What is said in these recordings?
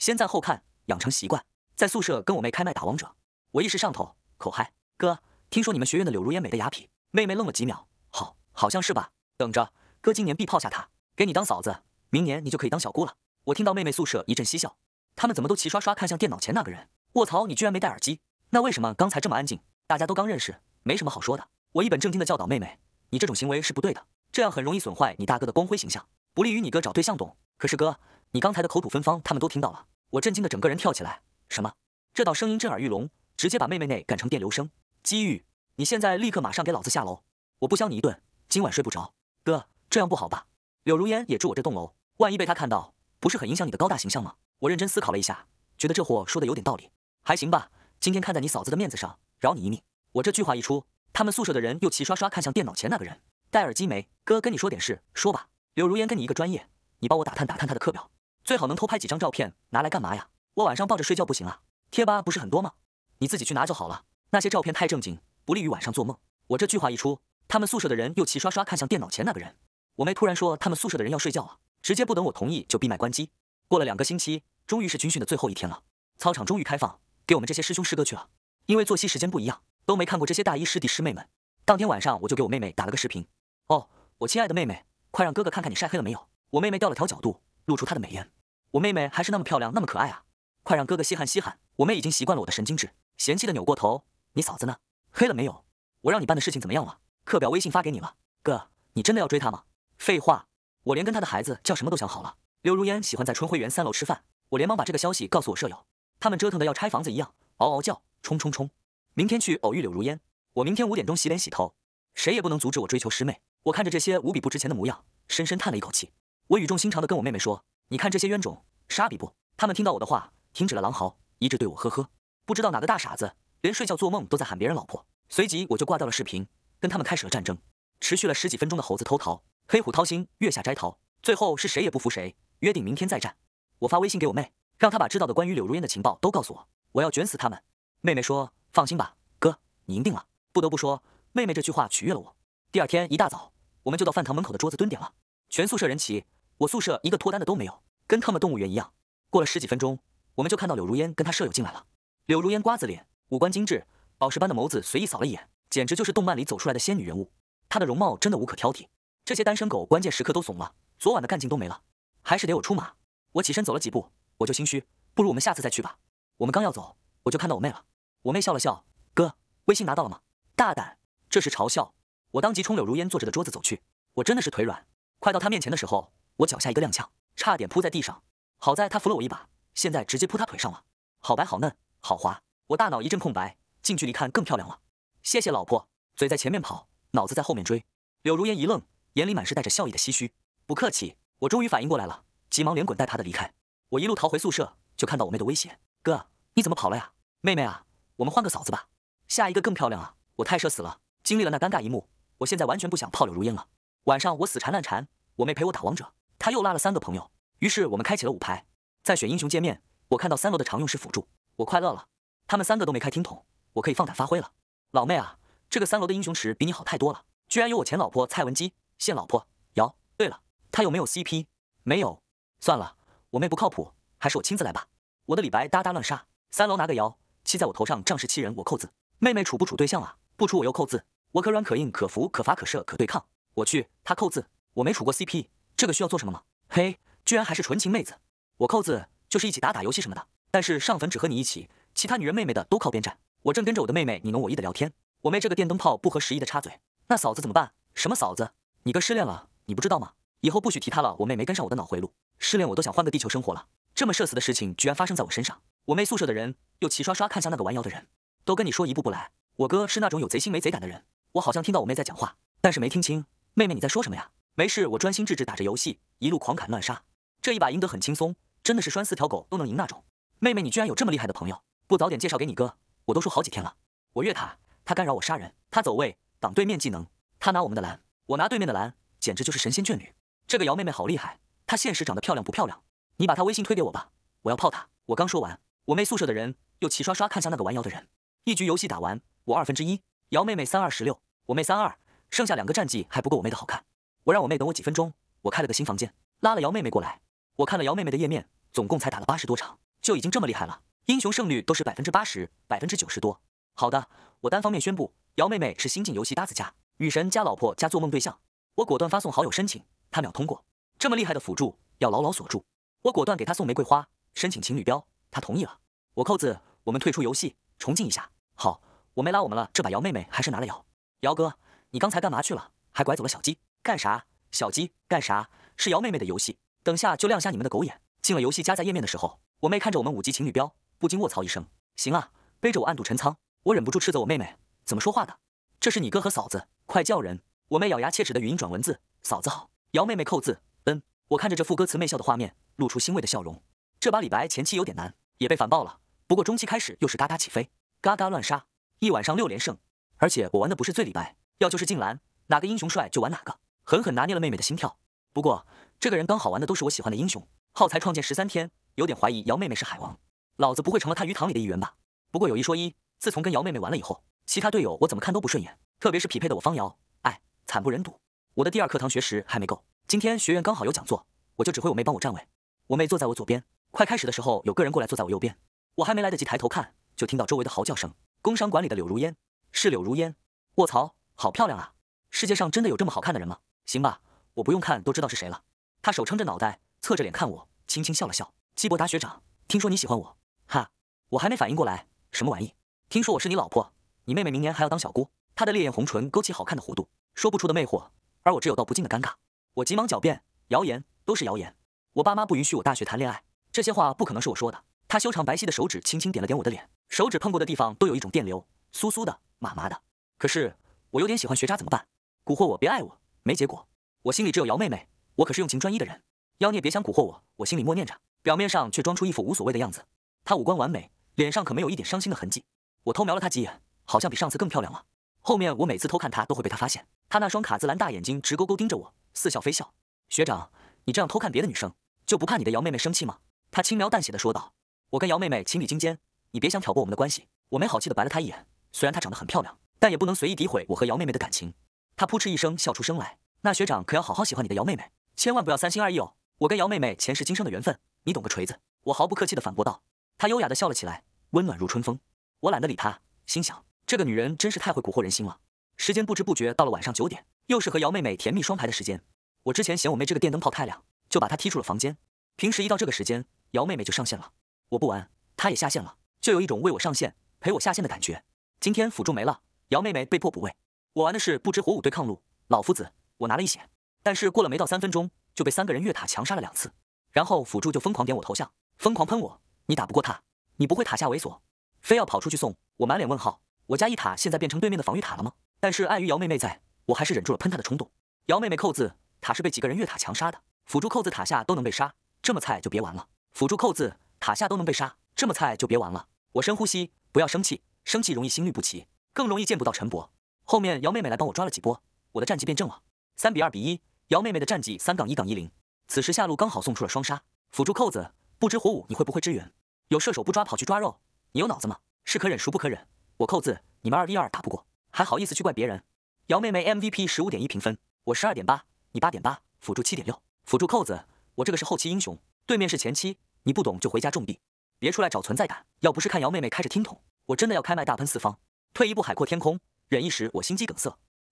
先赞后看，养成习惯。在宿舍跟我妹开麦打王者，我一时上头，口嗨。哥，听说你们学院的柳如烟美的雅痞。妹妹愣了几秒，好，好像是吧。等着，哥今年必泡下她，给你当嫂子。明年你就可以当小姑了。我听到妹妹宿舍一阵嬉笑，他们怎么都齐刷刷看向电脑前那个人。卧槽，你居然没戴耳机？那为什么刚才这么安静？大家都刚认识，没什么好说的。我一本正经的教导妹妹，你这种行为是不对的，这样很容易损坏你大哥的光辉形象，不利于你哥找对象，懂？可是哥，你刚才的口吐芬芳他们都听到了，我震惊的整个人跳起来。什么？这道声音震耳欲聋，直接把妹妹内赶成电流声。机遇，你现在立刻马上给老子下楼，我不削你一顿，今晚睡不着。哥，这样不好吧？柳如烟也住我这栋楼，万一被他看到，不是很影响你的高大形象吗？我认真思考了一下，觉得这货说的有点道理，还行吧。今天看在你嫂子的面子上，饶你一命。我这句话一出，他们宿舍的人又齐刷刷看向电脑前那个人。戴耳机没？哥跟你说点事，说吧。柳如烟跟你一个专业。你帮我打探打探他的课表，最好能偷拍几张照片拿来干嘛呀？我晚上抱着睡觉不行啊。贴吧不是很多吗？你自己去拿就好了。那些照片太正经，不利于晚上做梦。我这句话一出，他们宿舍的人又齐刷刷看向电脑前那个人。我妹突然说他们宿舍的人要睡觉了，直接不等我同意就闭麦关机。过了两个星期，终于是军训的最后一天了，操场终于开放给我们这些师兄师哥去了。因为作息时间不一样，都没看过这些大一师弟师妹们。当天晚上我就给我妹妹打了个视频。哦，我亲爱的妹妹，快让哥哥看看你晒黑了没有。我妹妹调了条角度，露出她的美颜。我妹妹还是那么漂亮，那么可爱啊！快让哥哥稀罕稀罕。我妹已经习惯了我的神经质，嫌弃的扭过头。你嫂子呢？黑了没有？我让你办的事情怎么样了？课表微信发给你了。哥，你真的要追她吗？废话，我连跟她的孩子叫什么都想好了。柳如烟喜欢在春晖园三楼吃饭，我连忙把这个消息告诉我舍友，他们折腾的要拆房子一样，嗷嗷叫，冲冲冲！明天去偶遇柳如烟。我明天五点钟洗脸洗头，谁也不能阻止我追求师妹。我看着这些无比不值钱的模样，深深叹了一口气。我语重心长地跟我妹妹说：“你看这些冤种，傻逼不？”他们听到我的话，停止了狼嚎，一致对我呵呵。不知道哪个大傻子连睡觉做梦都在喊别人老婆。随即我就挂掉了视频，跟他们开始了战争。持续了十几分钟的猴子偷桃、黑虎掏心、月下摘桃，最后是谁也不服谁，约定明天再战。我发微信给我妹，让她把知道的关于柳如烟的情报都告诉我，我要卷死他们。妹妹说：“放心吧，哥，你赢定了。”不得不说，妹妹这句话取悦了我。第二天一大早，我们就到饭堂门口的桌子蹲点了，全宿舍人齐。我宿舍一个脱单的都没有，跟他们动物园一样。过了十几分钟，我们就看到柳如烟跟她舍友进来了。柳如烟瓜子脸，五官精致，宝石般的眸子随意扫了一眼，简直就是动漫里走出来的仙女人物。她的容貌真的无可挑剔。这些单身狗关键时刻都怂了，昨晚的干劲都没了，还是得我出马。我起身走了几步，我就心虚，不如我们下次再去吧。我们刚要走，我就看到我妹了。我妹笑了笑，哥，微信拿到了吗？大胆，这是嘲笑。我当即冲柳如烟坐着的桌子走去，我真的是腿软。快到她面前的时候。我脚下一个踉跄，差点扑在地上，好在他扶了我一把，现在直接扑他腿上了，好白好嫩好滑，我大脑一阵空白，近距离看更漂亮了，谢谢老婆，嘴在前面跑，脑子在后面追。柳如烟一愣，眼里满是带着笑意的唏嘘。不客气，我终于反应过来了，急忙连滚带爬的离开。我一路逃回宿舍，就看到我妹的威胁，哥你怎么跑了呀？妹妹啊，我们换个嫂子吧，下一个更漂亮啊，我太社死了。经历了那尴尬一幕，我现在完全不想泡柳如烟了。晚上我死缠烂缠，我妹陪我打王者。他又拉了三个朋友，于是我们开启了五排。在选英雄界面，我看到三楼的常用是辅助，我快乐了。他们三个都没开听筒，我可以放胆发挥了。老妹啊，这个三楼的英雄池比你好太多了，居然有我前老婆蔡文姬、现老婆瑶。对了，他有没有 CP？没有，算了，我妹不靠谱，还是我亲自来吧。我的李白哒哒乱杀，三楼拿个瑶，骑在我头上，仗势欺人，我扣字。妹妹处不处对象啊？不处我又扣字。我可软可硬，可服可罚可赦可对抗。我去，他扣字，我没处过 CP。这个需要做什么吗？嘿，居然还是纯情妹子，我扣子就是一起打打游戏什么的。但是上坟只和你一起，其他女人妹妹的都靠边站。我正跟着我的妹妹你侬我意的聊天，我妹这个电灯泡不合时宜的插嘴。那嫂子怎么办？什么嫂子？你哥失恋了，你不知道吗？以后不许提他了。我妹没跟上我的脑回路，失恋我都想换个地球生活了。这么社死的事情居然发生在我身上，我妹宿舍的人又齐刷刷看向那个玩瑶的人。都跟你说一步步来，我哥是那种有贼心没贼胆的人。我好像听到我妹在讲话，但是没听清，妹妹你在说什么呀？没事，我专心致志打着游戏，一路狂砍乱杀，这一把赢得很轻松，真的是拴四条狗都能赢那种。妹妹，你居然有这么厉害的朋友，不早点介绍给你哥，我都说好几天了。我越塔，他干扰我杀人，他走位挡对面技能，他拿我们的蓝，我拿对面的蓝，简直就是神仙眷侣。这个姚妹妹好厉害，她现实长得漂亮不漂亮？你把她微信推给我吧，我要泡她。我刚说完，我妹宿舍的人又齐刷刷看向那个玩瑶的人。一局游戏打完，我二分之一，姚妹妹三二十六，我妹三二，剩下两个战绩还不够我妹的好看。我让我妹等我几分钟，我开了个新房间，拉了姚妹妹过来。我看了姚妹妹的页面，总共才打了八十多场，就已经这么厉害了，英雄胜率都是百分之八十、百分之九十多。好的，我单方面宣布，姚妹妹是新晋游戏搭子加女神加老婆加做梦对象。我果断发送好友申请，她秒通过。这么厉害的辅助要牢牢锁住，我果断给她送玫瑰花，申请情侣标，她同意了。我扣子，我们退出游戏，重进一下。好，我没拉我们了，这把姚妹妹还是拿了瑶。姚哥，你刚才干嘛去了？还拐走了小鸡。干啥？小鸡干啥？是姚妹妹的游戏，等下就亮瞎你们的狗眼。进了游戏加载页面的时候，我妹看着我们五级情侣标，不禁卧槽一声。行啊，背着我暗度陈仓。我忍不住斥责我妹妹，怎么说话的？这是你哥和嫂子，快叫人！我妹咬牙切齿的语音转文字，嫂子好。姚妹妹扣字，嗯。我看着这副歌词媚笑的画面，露出欣慰的笑容。这把李白前期有点难，也被反爆了。不过中期开始又是嘎嘎起飞，嘎嘎乱杀，一晚上六连胜。而且我玩的不是最李白，要就是镜兰，哪个英雄帅就玩哪个。狠狠拿捏了妹妹的心跳。不过这个人刚好玩的都是我喜欢的英雄，号才创建十三天，有点怀疑姚妹妹是海王，老子不会成了他鱼塘里的一员吧？不过有一说一，自从跟姚妹妹玩了以后，其他队友我怎么看都不顺眼，特别是匹配的我方瑶，哎，惨不忍睹。我的第二课堂学识还没够，今天学院刚好有讲座，我就指挥我妹帮我占位，我妹坐在我左边。快开始的时候，有个人过来坐在我右边，我还没来得及抬头看，就听到周围的嚎叫声。工商管理的柳如烟，是柳如烟，卧槽，好漂亮啊！世界上真的有这么好看的人吗？行吧，我不用看都知道是谁了。他手撑着脑袋，侧着脸看我，轻轻笑了笑。基伯达学长，听说你喜欢我，哈，我还没反应过来，什么玩意？听说我是你老婆，你妹妹明年还要当小姑。她的烈焰红唇勾起好看的弧度，说不出的魅惑，而我只有道不尽的尴尬。我急忙狡辩，谣言都是谣言，我爸妈不允许我大学谈恋爱，这些话不可能是我说的。他修长白皙的手指轻轻点了点我的脸，手指碰过的地方都有一种电流，酥酥的，麻麻的。可是我有点喜欢学渣怎么办？蛊惑我，别爱我。没结果，我心里只有姚妹妹，我可是用情专一的人。妖孽别想蛊惑我，我心里默念着，表面上却装出一副无所谓的样子。她五官完美，脸上可没有一点伤心的痕迹。我偷瞄了她几眼，好像比上次更漂亮了。后面我每次偷看她都会被她发现，她那双卡姿兰大眼睛直勾勾盯着我，似笑非笑。学长，你这样偷看别的女生，就不怕你的姚妹妹生气吗？她轻描淡写的说道。我跟姚妹妹情比金坚，你别想挑拨我们的关系。我没好气的白了她一眼。虽然她长得很漂亮，但也不能随意诋毁我和姚妹妹的感情。他扑哧一声笑出声来，那学长可要好好喜欢你的姚妹妹，千万不要三心二意哦！我跟姚妹妹前世今生的缘分，你懂个锤子！我毫不客气地反驳道。他优雅地笑了起来，温暖如春风。我懒得理他，心想这个女人真是太会蛊惑人心了。时间不知不觉到了晚上九点，又是和姚妹妹甜蜜双排的时间。我之前嫌我妹这个电灯泡太亮，就把她踢出了房间。平时一到这个时间，姚妹妹就上线了，我不玩，她也下线了，就有一种为我上线，陪我下线的感觉。今天辅助没了，姚妹妹被迫补位。我玩的是不知火舞对抗路，老夫子，我拿了一血，但是过了没到三分钟就被三个人越塔强杀了两次，然后辅助就疯狂点我头像，疯狂喷我，你打不过他，你不会塔下猥琐，非要跑出去送我，满脸问号，我家一塔现在变成对面的防御塔了吗？但是碍于姚妹妹在，我还是忍住了喷她的冲动。姚妹妹扣字塔是被几个人越塔强杀的，辅助扣字塔下都能被杀，这么菜就别玩了。辅助扣字塔下都能被杀，这么菜就别玩了。我深呼吸，不要生气，生气容易心律不齐，更容易见不到陈博。后面姚妹妹来帮我抓了几波，我的战绩变正了，三比二比一。姚妹妹的战绩三杠一杠一零。此时下路刚好送出了双杀，辅助扣子，不知火舞你会不会支援？有射手不抓跑去抓肉，你有脑子吗？是可忍孰不可忍，我扣子你们二 v 二打不过，还好意思去怪别人。姚妹妹 MVP 十五点一评分，我十二点八，你八点八，辅助七点六。辅助扣子，我这个是后期英雄，对面是前期，你不懂就回家种地，别出来找存在感。要不是看姚妹妹开着听筒，我真的要开麦大喷四方。退一步海阔天空。忍一时，我心肌梗塞。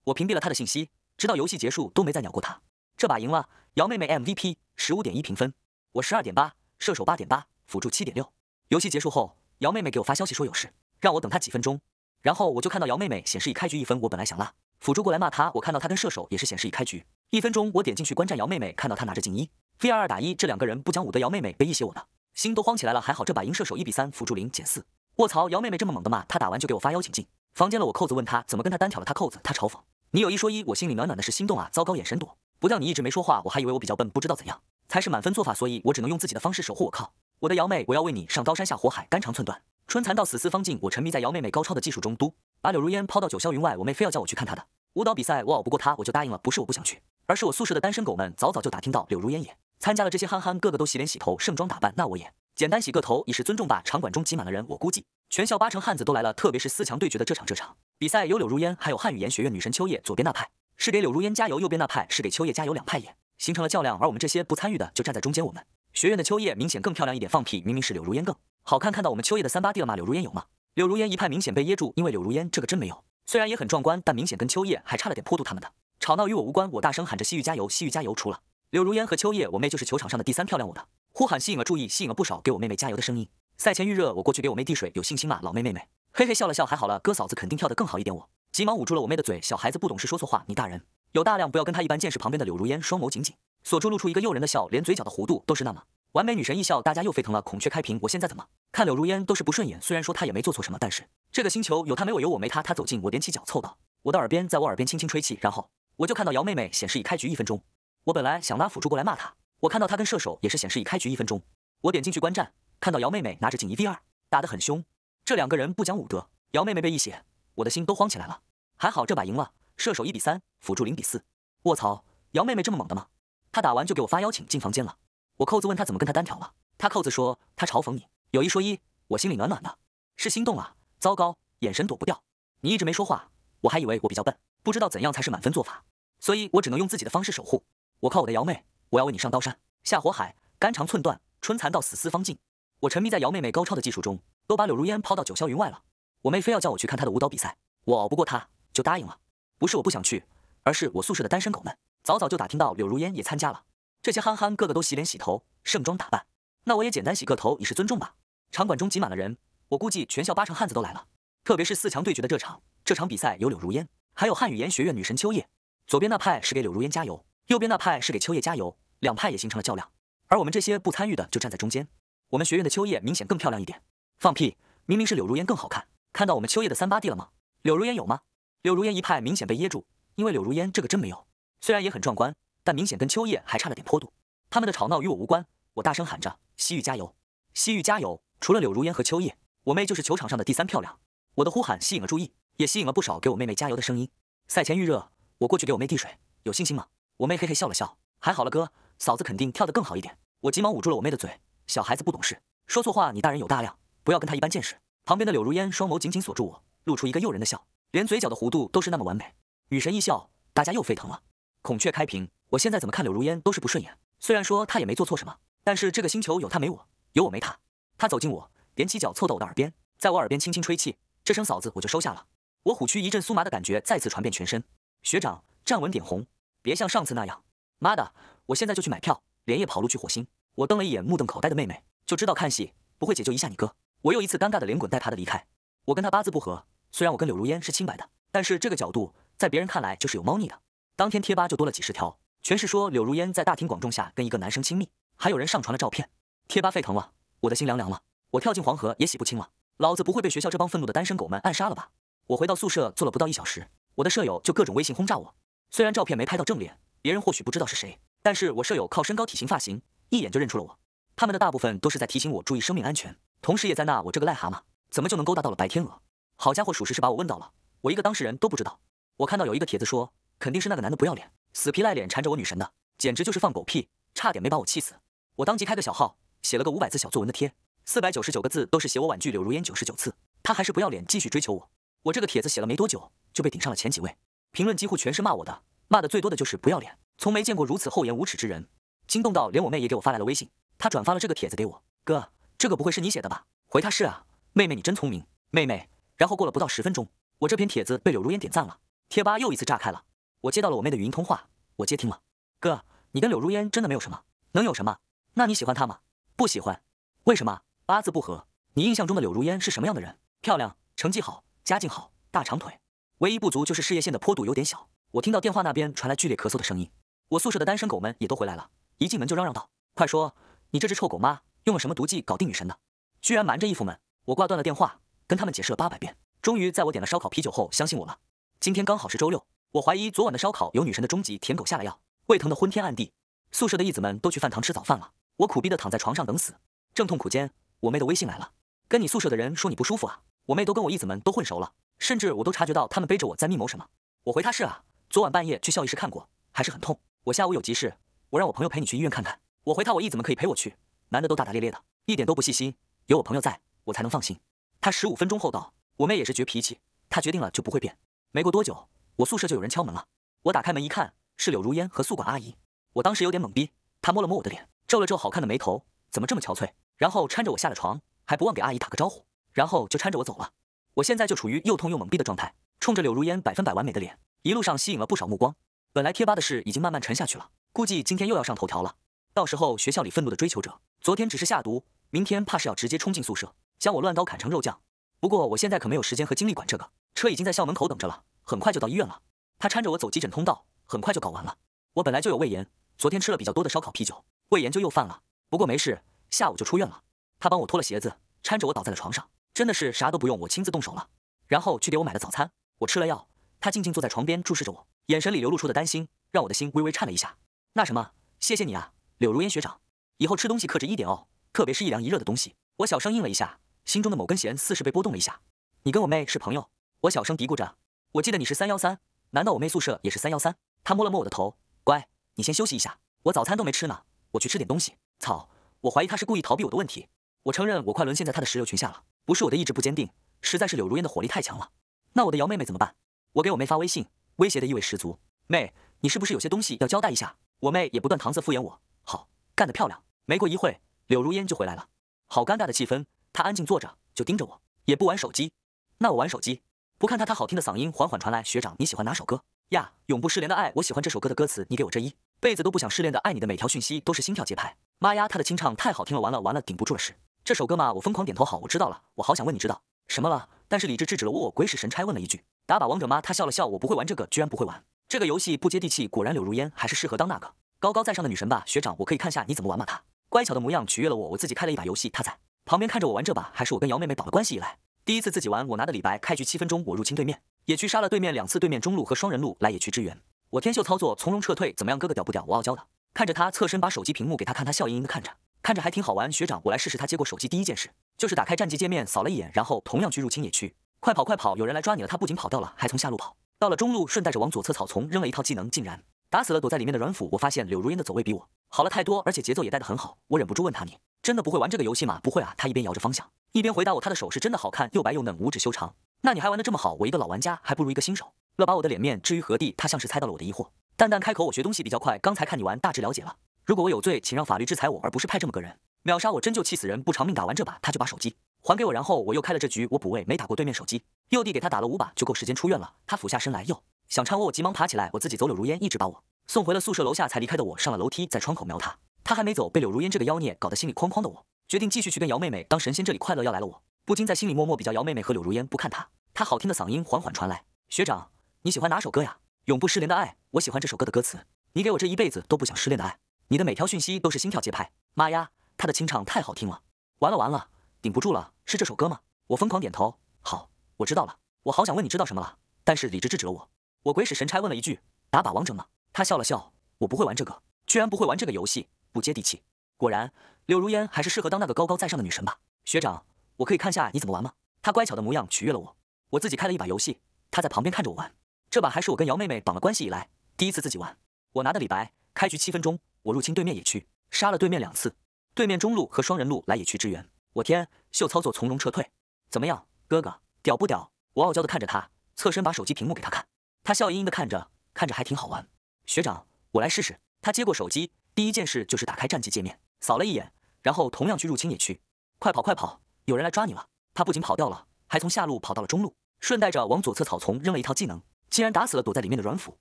我屏蔽了他的信息，直到游戏结束都没再鸟过他。这把赢了，姚妹妹 MVP 十五点一评分，我十二点八，射手八点八，辅助七点六。游戏结束后，姚妹妹给我发消息说有事，让我等她几分钟。然后我就看到姚妹妹显示已开局一分，我本来想拉辅助过来骂她，我看到她跟射手也是显示已开局一分钟。我点进去观战，姚妹妹看到她拿着镜一 V 二二打一，这两个人不讲武德，姚妹妹被一血我的心都慌起来了。还好这把赢，射手一比三，辅助零减四。卧槽，姚妹妹这么猛的骂，她打完就给我发邀请进。房间了，我扣子问他怎么跟他单挑了，他扣子，他嘲讽你有一说一，我心里暖暖的是心动啊，糟糕，眼神躲不掉，你一直没说话，我还以为我比较笨，不知道怎样才是满分做法，所以我只能用自己的方式守护。我靠，我的瑶妹，我要为你上刀山下火海，肝肠寸断，春蚕到死丝方尽，我沉迷在瑶妹妹高超的技术中，嘟，把柳如烟抛到九霄云外，我妹非要叫我去看她的舞蹈比赛，我拗不过她，我就答应了，不是我不想去，而是我宿舍的单身狗们早早就打听到柳如烟也参加了，这些憨憨个个都洗脸洗头盛装打扮，那我也简单洗个头以示尊重吧。场馆中挤满了人，我估计。全校八成汉子都来了，特别是四强对决的这场这场比赛，有柳如烟，还有汉语言学院女神秋叶。左边那派是给柳如烟加油，右边那派是给秋叶加油，两派也形成了较量。而我们这些不参与的，就站在中间。我们学院的秋叶明显更漂亮一点，放屁，明明是柳如烟更好看。看到我们秋叶的三八弟了吗？柳如烟有吗？柳如烟一派明显被噎住，因为柳如烟这个真没有。虽然也很壮观，但明显跟秋叶还差了点坡度。他们的吵闹与我无关，我大声喊着西域加油，西域加油。除了柳如烟和秋叶，我妹就是球场上的第三漂亮。我的呼喊吸引了注意，吸引了不少给我妹妹加油的声音。赛前预热，我过去给我妹递水，有信心吗？老妹妹妹，嘿嘿笑了笑，还好了，哥嫂子肯定跳得更好一点。我急忙捂住了我妹的嘴，小孩子不懂事，说错话，你大人有大量，不要跟他一般见识。旁边的柳如烟双眸紧紧锁住，露出一个诱人的笑，连嘴角的弧度都是那么完美。女神一笑，大家又沸腾了。孔雀开屏，我现在怎么看柳如烟都是不顺眼。虽然说她也没做错什么，但是这个星球有她没我，有我没她。她走近，我踮起脚凑到我的耳边，在我耳边轻轻吹气，然后我就看到姚妹妹显示已开局一分钟。我本来想拉辅助过来骂她，我看到她跟射手也是显示已开局一分钟。我点进去观战。看到姚妹妹拿着锦衣卫二打得很凶，这两个人不讲武德。姚妹妹被一血，我的心都慌起来了。还好这把赢了，射手一比三，辅助零比四。卧槽，姚妹妹这么猛的吗？她打完就给我发邀请进房间了。我扣子问她怎么跟她单挑了，她扣子说她嘲讽你。有一说一，我心里暖暖的，是心动啊。糟糕，眼神躲不掉。你一直没说话，我还以为我比较笨，不知道怎样才是满分做法，所以我只能用自己的方式守护。我靠我的姚妹，我要为你上刀山下火海，肝肠寸断，春蚕到死丝方尽。我沉迷在姚妹妹高超的技术中，都把柳如烟抛到九霄云外了。我妹非要叫我去看她的舞蹈比赛，我熬不过她，就答应了。不是我不想去，而是我宿舍的单身狗们早早就打听到柳如烟也参加了。这些憨憨个个都洗脸洗头，盛装打扮，那我也简单洗个头，以示尊重吧。场馆中挤满了人，我估计全校八成汉子都来了。特别是四强对决的这场，这场比赛有柳如烟，还有汉语言学院女神秋叶。左边那派是给柳如烟加油，右边那派是给秋叶加油，两派也形成了较量。而我们这些不参与的，就站在中间。我们学院的秋叶明显更漂亮一点，放屁！明明是柳如烟更好看。看到我们秋叶的三八地了吗？柳如烟有吗？柳如烟一派明显被噎住，因为柳如烟这个真没有。虽然也很壮观，但明显跟秋叶还差了点坡度。他们的吵闹与我无关，我大声喊着：“西域加油，西域加油！”除了柳如烟和秋叶，我妹就是球场上的第三漂亮。我的呼喊吸引了注意，也吸引了不少给我妹妹加油的声音。赛前预热，我过去给我妹递水，有信心吗？我妹嘿嘿笑了笑，还好了，哥，嫂子肯定跳得更好一点。我急忙捂住了我妹的嘴。小孩子不懂事，说错话，你大人有大量，不要跟他一般见识。旁边的柳如烟双眸紧紧锁住我，露出一个诱人的笑，连嘴角的弧度都是那么完美。女神一笑，大家又沸腾了。孔雀开屏，我现在怎么看柳如烟都是不顺眼。虽然说她也没做错什么，但是这个星球有她没我，有我没她。她走近我，踮起脚凑到我的耳边，在我耳边轻轻吹气，这声嫂子我就收下了。我虎躯一阵酥麻的感觉再次传遍全身。学长，站稳点，红，别像上次那样。妈的，我现在就去买票，连夜跑路去火星。我瞪了一眼目瞪口呆的妹妹，就知道看戏不会解救一下你哥。我又一次尴尬的连滚带爬的离开。我跟他八字不合，虽然我跟柳如烟是清白的，但是这个角度在别人看来就是有猫腻的。当天贴吧就多了几十条，全是说柳如烟在大庭广众下跟一个男生亲密，还有人上传了照片。贴吧沸腾了，我的心凉凉了。我跳进黄河也洗不清了。老子不会被学校这帮愤怒的单身狗们暗杀了吧？我回到宿舍坐了不到一小时，我的舍友就各种微信轰炸我。虽然照片没拍到正脸，别人或许不知道是谁，但是我舍友靠身高、体型、发型。一眼就认出了我，他们的大部分都是在提醒我注意生命安全，同时也在那我这个癞蛤蟆怎么就能勾搭到了白天鹅？好家伙，属实是把我问到了，我一个当事人都不知道。我看到有一个帖子说，肯定是那个男的不要脸，死皮赖脸缠着我女神的，简直就是放狗屁，差点没把我气死。我当即开个小号，写了个五百字小作文的贴，四百九十九个字都是写我婉拒柳如烟九十九次，他还是不要脸继续追求我。我这个帖子写了没多久，就被顶上了前几位，评论几乎全是骂我的，骂的最多的就是不要脸，从没见过如此厚颜无耻之人。惊动到，连我妹也给我发来了微信，她转发了这个帖子给我。哥，这个不会是你写的吧？回她：是啊，妹妹你真聪明，妹妹。然后过了不到十分钟，我这篇帖子被柳如烟点赞了，贴吧又一次炸开了。我接到了我妹的语音通话，我接听了。哥，你跟柳如烟真的没有什么，能有什么？那你喜欢她吗？不喜欢。为什么？八字不合。你印象中的柳如烟是什么样的人？漂亮，成绩好，家境好，大长腿。唯一不足就是事业线的坡度有点小。我听到电话那边传来剧烈咳嗽的声音，我宿舍的单身狗们也都回来了。一进门就嚷嚷道：“快说，你这只臭狗妈用了什么毒计搞定女神的？居然瞒着义父们！”我挂断了电话，跟他们解释了八百遍，终于在我点了烧烤啤酒后，相信我了。今天刚好是周六，我怀疑昨晚的烧烤有女神的终极舔狗下了药，胃疼得昏天暗地。宿舍的义子们都去饭堂吃早饭了，我苦逼地躺在床上等死。正痛苦间，我妹的微信来了：“跟你宿舍的人说你不舒服啊？”我妹都跟我义子们都混熟了，甚至我都察觉到他们背着我在密谋什么。我回他：“是啊，昨晚半夜去校医室看过，还是很痛。我下午有急事。”我让我朋友陪你去医院看看。我回他，我义怎么可以陪我去。男的都大大咧咧的，一点都不细心，有我朋友在，我才能放心。他十五分钟后到。我妹也是倔脾气，她决定了就不会变。没过多久，我宿舍就有人敲门了。我打开门一看，是柳如烟和宿管阿姨。我当时有点懵逼。她摸了摸我的脸，皱了皱好看的眉头，怎么这么憔悴？然后搀着我下了床，还不忘给阿姨打个招呼，然后就搀着我走了。我现在就处于又痛又懵逼的状态，冲着柳如烟百分百完美的脸，一路上吸引了不少目光。本来贴吧的事已经慢慢沉下去了。估计今天又要上头条了。到时候学校里愤怒的追求者，昨天只是下毒，明天怕是要直接冲进宿舍，将我乱刀砍成肉酱。不过我现在可没有时间和精力管这个。车已经在校门口等着了，很快就到医院了。他搀着我走急诊通道，很快就搞完了。我本来就有胃炎，昨天吃了比较多的烧烤啤酒，胃炎就又犯了。不过没事，下午就出院了。他帮我脱了鞋子，搀着我倒在了床上，真的是啥都不用我亲自动手了。然后去给我买了早餐。我吃了药，他静静坐在床边注视着我，眼神里流露出的担心，让我的心微微颤了一下。那什么，谢谢你啊，柳如烟学长，以后吃东西克制一点哦，特别是一凉一热的东西。我小声应了一下，心中的某根弦似是被拨动了一下。你跟我妹是朋友，我小声嘀咕着。我记得你是三幺三，难道我妹宿舍也是三幺三？他摸了摸我的头，乖，你先休息一下，我早餐都没吃呢，我去吃点东西。操，我怀疑他是故意逃避我的问题。我承认我快沦陷在他的石榴裙下了，不是我的意志不坚定，实在是柳如烟的火力太强了。那我的姚妹妹怎么办？我给我妹发微信，威胁的意味十足。妹，你是不是有些东西要交代一下？我妹也不断搪塞敷衍我，好干得漂亮。没过一会柳如烟就回来了，好尴尬的气氛。她安静坐着，就盯着我，也不玩手机。那我玩手机，不看她。她好听的嗓音缓缓传来：“学长，你喜欢哪首歌呀？永不失联的爱，我喜欢这首歌的歌词，你给我这一辈子都不想失联的爱你的每条讯息都是心跳节拍。”妈呀，她的清唱太好听了，完了完了，顶不住了。是这首歌嘛？我疯狂点头，好，我知道了。我好想问你知道什么了，但是理智制止了我。我鬼使神差问了一句：“打把王者吗？”他笑了笑，我不会玩这个，居然不会玩。这个游戏不接地气，果然柳如烟还是适合当那个高高在上的女神吧？学长，我可以看下你怎么玩吗？她乖巧的模样取悦了我，我自己开了一把游戏，她在旁边看着我玩这把，还是我跟姚妹妹绑了关系以来第一次自己玩，我拿的李白，开局七分钟我入侵对面野区杀了对面两次，对面中路和双人路来野区支援，我天秀操作从容撤退，怎么样哥哥屌不屌？我傲娇的看着他侧身把手机屏幕给他看，他笑盈盈的看着，看着还挺好玩。学长我来试试，他接过手机第一件事就是打开战绩界面扫了一眼，然后同样去入侵野区，快跑快跑有人来抓你了！他不仅跑掉了，还从下路跑。到了中路，顺带着往左侧草丛扔了一套技能，竟然打死了躲在里面的软辅。我发现柳如烟的走位比我好了太多，而且节奏也带得很好。我忍不住问他：“你真的不会玩这个游戏吗？”“不会啊。”他一边摇着方向，一边回答我：“他的手是真的好看，又白又嫩，五指修长。那你还玩得这么好，我一个老玩家还不如一个新手。”乐把我的脸面置于何地，他像是猜到了我的疑惑，淡淡开口：“我学东西比较快，刚才看你玩，大致了解了。如果我有罪，请让法律制裁我，而不是派这么个人秒杀我，真就气死人不偿命。打完这把，他就把手机。”还给我，然后我又开了这局，我补位没打过对面手机。右弟给他打了五把，就够时间出院了。他俯下身来，又想搀我，我急忙爬起来，我自己走。柳如烟一直把我送回了宿舍楼下才离开的。我上了楼梯，在窗口瞄他，他还没走，被柳如烟这个妖孽搞得心里哐哐的。我决定继续去跟姚妹妹当神仙，这里快乐要来了。我不禁在心里默默比较姚妹妹和柳如烟，不看他，他好听的嗓音缓缓传来。学长，你喜欢哪首歌呀？《永不失联的爱》，我喜欢这首歌的歌词。你给我这一辈子都不想失恋的爱，你的每条讯息都是心跳节拍。妈呀，他的清唱太好听了！完了完了。顶不住了，是这首歌吗？我疯狂点头。好，我知道了。我好想问你知道什么了，但是理智制止了我。我鬼使神差问了一句：“打把王者吗？”他笑了笑。我不会玩这个，居然不会玩这个游戏，不接地气。果然，柳如烟还是适合当那个高高在上的女神吧？学长，我可以看下你怎么玩吗？她乖巧的模样取悦了我。我自己开了一把游戏，她在旁边看着我玩。这把还是我跟姚妹妹绑了关系以来第一次自己玩。我拿的李白，开局七分钟，我入侵对面野区，杀了对面两次。对面中路和双人路来野区支援。我天，秀操作从容撤退，怎么样，哥哥屌不屌？我傲娇的看着他，侧身把手机屏幕给他看，他笑盈盈的看着，看着还挺好玩。学长，我来试试。他接过手机，第一件事就是打开战绩界面，扫了一眼，然后同样去入侵野区。快跑快跑，有人来抓你了！他不仅跑掉了，还从下路跑到了中路，顺带着往左侧草丛扔了一套技能，竟然打死了躲在里面的软辅。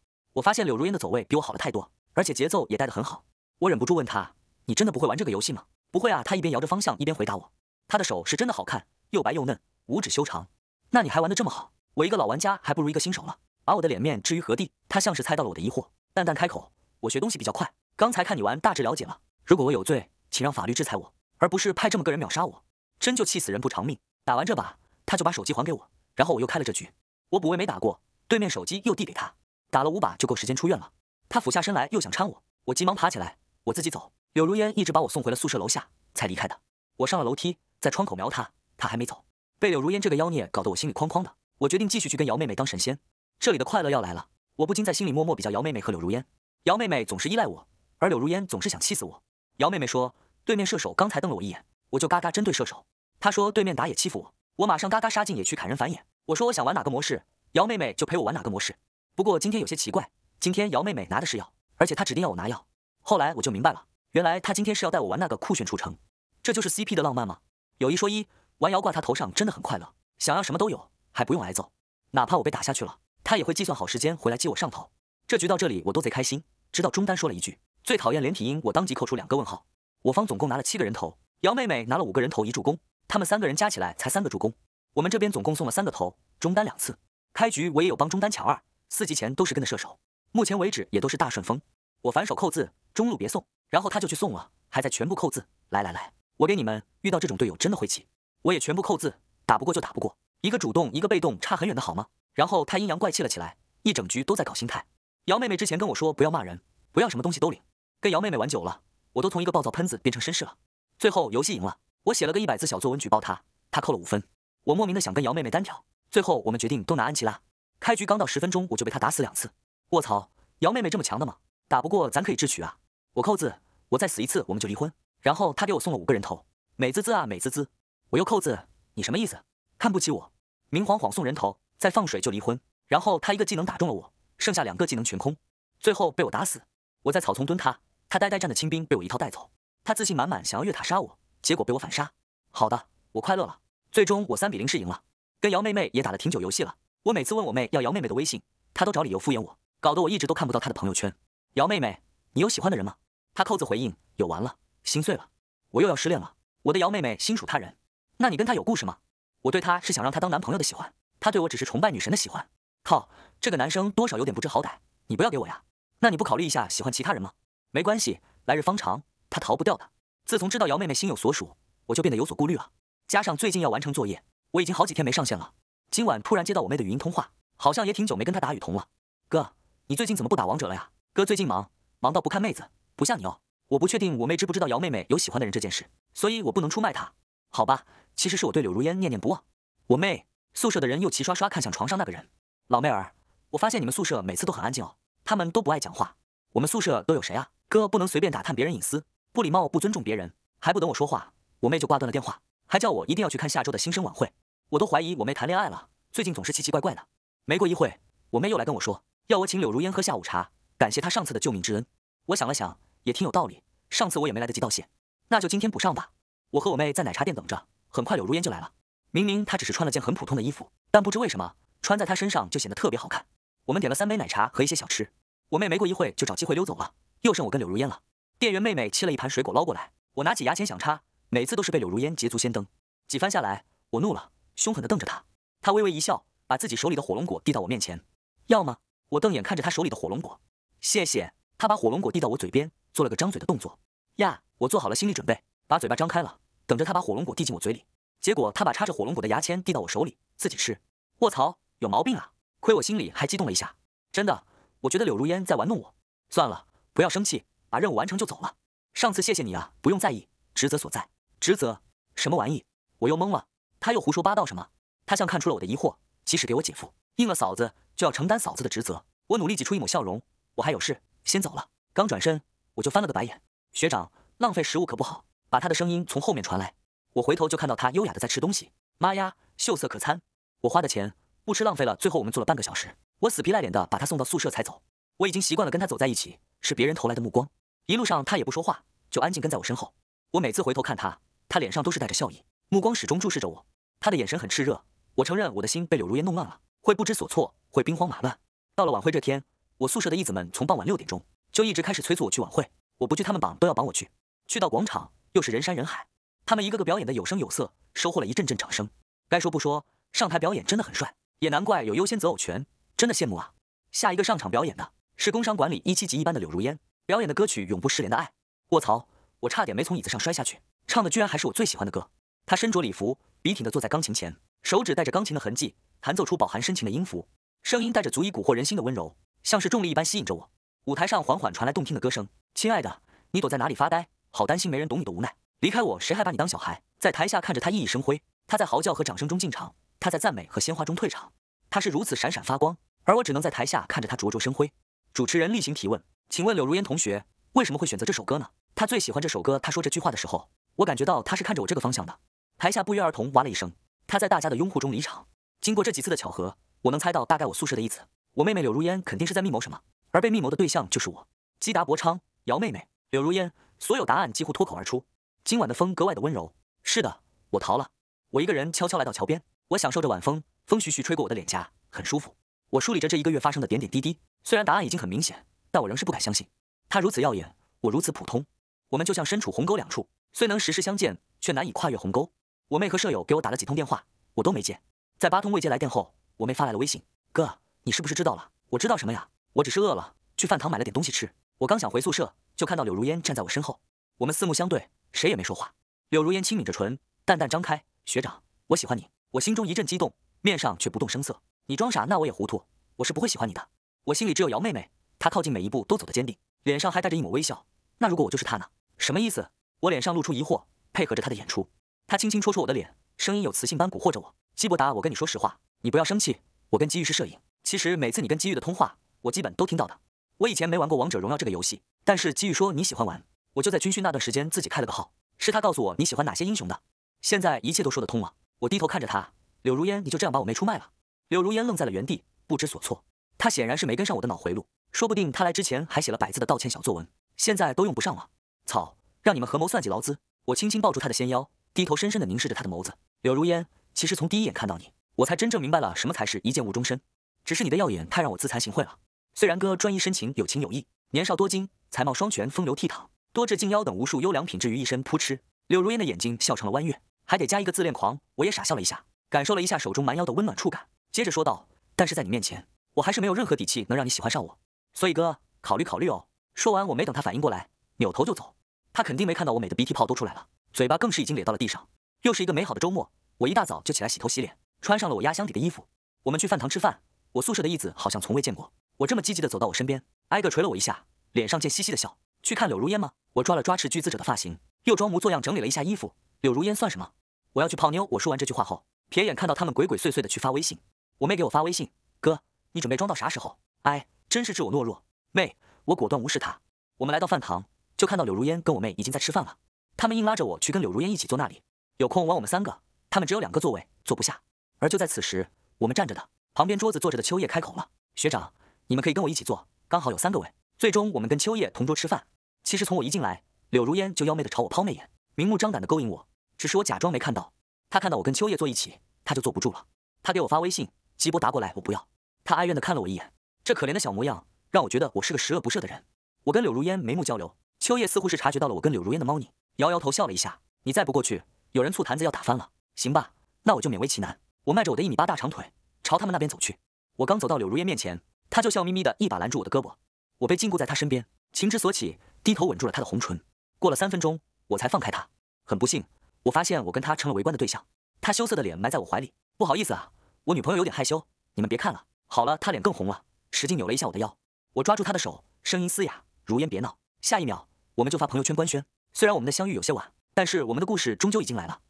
我发现柳如烟的走位比我好了太多，而且节奏也带得很好。我忍不住问他：“你真的不会玩这个游戏吗？”不会啊，他一边摇着方向，一边回答我。他的手是真的好看，又白又嫩，五指修长。那你还玩的这么好，我一个老玩家还不如一个新手了，把我的脸面置于何地？他像是猜到了我的疑惑，淡淡开口：“我学东西比较快，刚才看你玩，大致了解了。如果我有罪，请让法律制裁我，而不是派这么个人秒杀我。真就气死人不偿命。”打完这把，他就把手机还给我，然后我又开了这局。我补位没打过，对面手机又递给他，打了五把就够时间出院了。他俯下身来又想搀我，我急忙爬起来，我自己走。柳如烟一直把我送回了宿舍楼下，才离开的。我上了楼梯，在窗口瞄她，她还没走。被柳如烟这个妖孽搞得我心里哐哐的。我决定继续去跟姚妹妹当神仙，这里的快乐要来了。我不禁在心里默默比较姚妹妹和柳如烟。姚妹妹总是依赖我，而柳如烟总是想气死我。姚妹妹说，对面射手刚才瞪了我一眼，我就嘎嘎针对射手。她说对面打野欺负我，我马上嘎嘎杀进野区砍人反野。我说我想玩哪个模式，姚妹妹就陪我玩哪个模式。不过今天有些奇怪，今天姚妹妹拿的是药，而且她指定要我拿药。后来我就明白了。原来他今天是要带我玩那个酷炫出城，这就是 CP 的浪漫吗？有一说一，玩瑶挂他头上真的很快乐，想要什么都有，还不用挨揍。哪怕我被打下去了，他也会计算好时间回来接我上头。这局到这里我都贼开心。直到中单说了一句最讨厌连体婴，我当即扣出两个问号。我方总共拿了七个人头，瑶妹妹拿了五个人头一助攻，他们三个人加起来才三个助攻。我们这边总共送了三个头，中单两次。开局我也有帮中单抢二，四级前都是跟的射手，目前为止也都是大顺风。我反手扣字，中路别送。然后他就去送了，还在全部扣字。来来来，我给你们遇到这种队友真的晦气。我也全部扣字，打不过就打不过，一个主动一个被动差很远的好吗？然后他阴阳怪气了起来，一整局都在搞心态。姚妹妹之前跟我说不要骂人，不要什么东西都领。跟姚妹妹玩久了，我都从一个暴躁喷子变成绅士了。最后游戏赢了，我写了个一百字小作文举报他，他扣了五分。我莫名的想跟姚妹妹单挑。最后我们决定都拿安琪拉，开局刚到十分钟我就被他打死两次。卧槽，姚妹妹这么强的吗？打不过咱可以智取啊。我扣字，我再死一次，我们就离婚。然后他给我送了五个人头，美滋滋啊，美滋滋。我又扣字，你什么意思？看不起我？明晃晃送人头，再放水就离婚。然后他一个技能打中了我，剩下两个技能全空，最后被我打死。我在草丛蹲他，他呆呆站的清兵，被我一套带走。他自信满满，想要越塔杀我，结果被我反杀。好的，我快乐了。最终我三比零是赢了，跟姚妹妹也打了挺久游戏了。我每次问我妹要姚妹妹的微信，她都找理由敷衍我，搞得我一直都看不到她的朋友圈。姚妹妹，你有喜欢的人吗？他扣子回应，有完了，心碎了，我又要失恋了。我的姚妹妹心属他人，那你跟他有故事吗？我对他是想让他当男朋友的喜欢，他对我只是崇拜女神的喜欢。靠，这个男生多少有点不知好歹，你不要给我呀？那你不考虑一下喜欢其他人吗？没关系，来日方长，他逃不掉的。自从知道姚妹妹心有所属，我就变得有所顾虑了。加上最近要完成作业，我已经好几天没上线了。今晚突然接到我妹的语音通话，好像也挺久没跟她打雨桐了。哥，你最近怎么不打王者了呀？哥最近忙，忙到不看妹子。不像你哦，我不确定我妹知不知道姚妹妹有喜欢的人这件事，所以我不能出卖她，好吧？其实是我对柳如烟念念不忘。我妹宿舍的人又齐刷刷看向床上那个人。老妹儿，我发现你们宿舍每次都很安静哦，他们都不爱讲话。我们宿舍都有谁啊？哥不能随便打探别人隐私，不礼貌，不尊重别人。还不等我说话，我妹就挂断了电话，还叫我一定要去看下周的新生晚会。我都怀疑我妹谈恋爱了，最近总是奇奇怪怪的。没过一会我妹又来跟我说，要我请柳如烟喝下午茶，感谢她上次的救命之恩。我想了想。也挺有道理，上次我也没来得及道谢，那就今天补上吧。我和我妹在奶茶店等着，很快柳如烟就来了。明明她只是穿了件很普通的衣服，但不知为什么穿在她身上就显得特别好看。我们点了三杯奶茶和一些小吃，我妹没过一会就找机会溜走了，又剩我跟柳如烟了。店员妹妹切了一盘水果捞过来，我拿起牙签想插，每次都是被柳如烟捷足先登。几番下来，我怒了，凶狠地瞪着她。她微微一笑，把自己手里的火龙果递到我面前，要吗？我瞪眼看着她手里的火龙果，谢谢。她把火龙果递到我嘴边。做了个张嘴的动作呀，我做好了心理准备，把嘴巴张开了，等着他把火龙果递进我嘴里。结果他把插着火龙果的牙签递到我手里，自己吃。卧槽，有毛病啊！亏我心里还激动了一下，真的，我觉得柳如烟在玩弄我。算了，不要生气，把任务完成就走了。上次谢谢你啊，不用在意，职责所在。职责？什么玩意？我又懵了。他又胡说八道什么？他像看出了我的疑惑，即使给我姐夫应了嫂子，就要承担嫂子的职责。我努力挤出一抹笑容，我还有事，先走了。刚转身。我就翻了个白眼，学长浪费食物可不好。把他的声音从后面传来，我回头就看到他优雅的在吃东西，妈呀，秀色可餐！我花的钱不吃浪费了，最后我们坐了半个小时，我死皮赖脸的把他送到宿舍才走。我已经习惯了跟他走在一起，是别人投来的目光。一路上他也不说话，就安静跟在我身后。我每次回头看他，他脸上都是带着笑意，目光始终注视着我。他的眼神很炽热，我承认我的心被柳如烟弄乱了，会不知所措，会兵荒马乱。到了晚会这天，我宿舍的义子们从傍晚六点钟。就一直开始催促我去晚会，我不去他们绑都要绑我去。去到广场又是人山人海，他们一个个表演的有声有色，收获了一阵阵掌声。该说不说，上台表演真的很帅，也难怪有优先择偶权，真的羡慕啊！下一个上场表演的是工商管理一七级一班的柳如烟，表演的歌曲《永不失联的爱》。卧槽，我差点没从椅子上摔下去，唱的居然还是我最喜欢的歌。她身着礼服，笔挺地坐在钢琴前，手指带着钢琴的痕迹，弹奏出饱含深情的音符，声音带着足以蛊惑人心的温柔，像是重力一般吸引着我。舞台上缓缓传来动听的歌声。亲爱的，你躲在哪里发呆？好担心没人懂你的无奈。离开我，谁还把你当小孩？在台下看着他熠熠生辉。他在嚎叫和掌声中进场，他在赞美和鲜花中退场。他是如此闪闪发光，而我只能在台下看着他灼灼生辉。主持人例行提问：“请问柳如烟同学，为什么会选择这首歌呢？”他最喜欢这首歌。他说这句话的时候，我感觉到他是看着我这个方向的。台下不约而同哇了一声。他在大家的拥护中离场。经过这几次的巧合，我能猜到大概我宿舍的意思：我妹妹柳如烟肯定是在密谋什么。而被密谋的对象就是我，姬达伯昌、姚妹妹、柳如烟，所有答案几乎脱口而出。今晚的风格外的温柔。是的，我逃了。我一个人悄悄来到桥边，我享受着晚风，风徐徐吹过我的脸颊，很舒服。我梳理着这一个月发生的点点滴滴。虽然答案已经很明显，但我仍是不敢相信。他如此耀眼，我如此普通，我们就像身处鸿沟两处，虽能时时相见，却难以跨越鸿沟。我妹和舍友给我打了几通电话，我都没接。在八通未接来电后，我妹发来了微信：“哥，你是不是知道了？”“我知道什么呀？”我只是饿了，去饭堂买了点东西吃。我刚想回宿舍，就看到柳如烟站在我身后。我们四目相对，谁也没说话。柳如烟轻抿着唇，淡淡张开：“学长，我喜欢你。”我心中一阵激动，面上却不动声色。你装傻，那我也糊涂。我是不会喜欢你的。我心里只有姚妹妹，她靠近每一步都走得坚定，脸上还带着一抹微笑。那如果我就是她呢？什么意思？我脸上露出疑惑，配合着她的演出。她轻轻戳戳我的脸，声音有磁性般蛊惑着我：“基伯达，我跟你说实话，你不要生气。我跟姬玉是摄影，其实每次你跟姬玉的通话……”我基本都听到的。我以前没玩过王者荣耀这个游戏，但是基于说你喜欢玩，我就在军训那段时间自己开了个号。是他告诉我你喜欢哪些英雄的。现在一切都说得通了。我低头看着他，柳如烟，你就这样把我妹出卖了？柳如烟愣在了原地，不知所措。他显然是没跟上我的脑回路，说不定他来之前还写了百字的道歉小作文，现在都用不上了。操，让你们合谋算计劳资！我轻轻抱住他的纤腰，低头深深地凝视着他的眸子。柳如烟，其实从第一眼看到你，我才真正明白了什么才是一见误终身。只是你的耀眼太让我自惭形秽了。虽然哥专一深情，有情有义，年少多金，才貌双全，风流倜傥，多智近妖等无数优良品质于一身。扑哧，柳如烟的眼睛笑成了弯月，还得加一个自恋狂。我也傻笑了一下，感受了一下手中蛮腰的温暖触感，接着说道：“但是在你面前，我还是没有任何底气能让你喜欢上我，所以哥考虑考虑哦。”说完，我没等他反应过来，扭头就走。他肯定没看到我美的鼻涕泡都出来了，嘴巴更是已经咧到了地上。又是一个美好的周末，我一大早就起来洗头洗脸，穿上了我压箱底的衣服。我们去饭堂吃饭，我宿舍的义子好像从未见过。我这么积极的走到我身边，挨个捶了我一下，脸上见兮兮的笑。去看柳如烟吗？我抓了抓持巨资者的发型，又装模作样整理了一下衣服。柳如烟算什么？我要去泡妞。我说完这句话后，瞥眼看到他们鬼鬼祟祟的去发微信。我妹给我发微信，哥，你准备装到啥时候？哎，真是治我懦弱。妹，我果断无视他。我们来到饭堂，就看到柳如烟跟我妹已经在吃饭了。他们硬拉着我去跟柳如烟一起坐那里。有空玩我们三个，他们只有两个座位，坐不下。而就在此时，我们站着的旁边桌子坐着的秋叶开口了：“学长。”你们可以跟我一起坐，刚好有三个位。最终，我们跟秋叶同桌吃饭。其实从我一进来，柳如烟就妖媚的朝我抛媚眼，明目张胆的勾引我。只是我假装没看到。她看到我跟秋叶坐一起，她就坐不住了。她给我发微信，吉伯打过来，我不要。她哀怨的看了我一眼，这可怜的小模样让我觉得我是个十恶不赦的人。我跟柳如烟眉目交流，秋叶似乎是察觉到了我跟柳如烟的猫腻，摇摇头笑了一下。你再不过去，有人醋坛子要打翻了。行吧，那我就勉为其难。我迈着我的一米八大长腿朝他们那边走去。我刚走到柳如烟面前。他就笑眯眯的一把拦住我的胳膊，我被禁锢在他身边，情之所起，低头吻住了他的红唇。过了三分钟，我才放开他。很不幸，我发现我跟他成了围观的对象。他羞涩的脸埋在我怀里，不好意思啊，我女朋友有点害羞，你们别看了。好了，他脸更红了，使劲扭了一下我的腰。我抓住他的手，声音嘶哑，如烟，别闹。下一秒，我们就发朋友圈官宣。虽然我们的相遇有些晚，但是我们的故事终究已经来了。